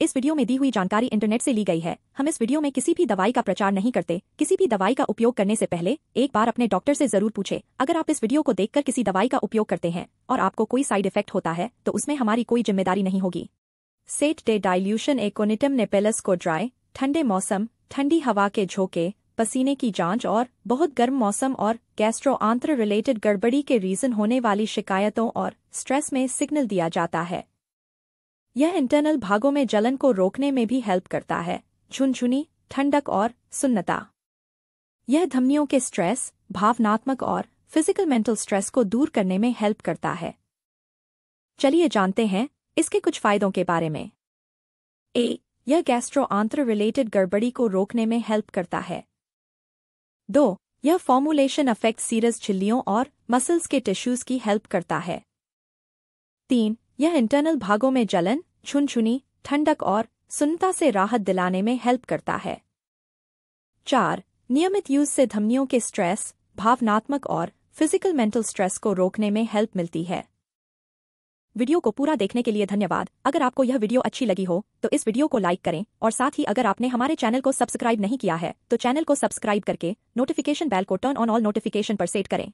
इस वीडियो में दी हुई जानकारी इंटरनेट से ली गई है हम इस वीडियो में किसी भी दवाई का प्रचार नहीं करते किसी भी दवाई का उपयोग करने से पहले एक बार अपने डॉक्टर से जरूर पूछे अगर आप इस वीडियो को देखकर किसी दवाई का उपयोग करते हैं और आपको कोई साइड इफेक्ट होता है तो उसमें हमारी कोई जिम्मेदारी नहीं होगी सेट डे डायल्यूशन एकोनिटम नेपेलस को ड्राई ठंडे मौसम ठंडी हवा के झोंके पसीने की जांच और बहुत गर्म मौसम और गैस्ट्रो आंत्र रिलेटेड गड़बड़ी के रीजन होने वाली शिकायतों और स्ट्रेस में सिग्नल दिया जाता है यह इंटरनल भागों में जलन को रोकने में भी हेल्प करता है झुनझुनी ठंडक और सुन्नता यह धमनियों के स्ट्रेस भावनात्मक और फिजिकल मेंटल स्ट्रेस को दूर करने में हेल्प करता है चलिए जानते हैं इसके कुछ फायदों के बारे में ए यह गैस्ट्रो आंत्र रिलेटेड गड़बड़ी को रोकने में हेल्प करता है दो यह फॉर्मुलेशन अफेक्ट सीरस झिल्लियों और मसल्स के टिश्यूज की हेल्प करता है तीन यह इंटरनल भागों में जलन छुनछुनी ठंडक और सुनता से राहत दिलाने में हेल्प करता है चार नियमित यूज से धमनियों के स्ट्रेस भावनात्मक और फिजिकल मेंटल स्ट्रेस को रोकने में हेल्प मिलती है वीडियो को पूरा देखने के लिए धन्यवाद अगर आपको यह वीडियो अच्छी लगी हो तो इस वीडियो को लाइक करें और साथ ही अगर आपने हमारे चैनल को सब्सक्राइब नहीं किया है तो चैनल को सब्सक्राइब करके नोटिफिकेशन बेल को टर्न ऑन ऑल नोटिफिकेशन पर सेट करें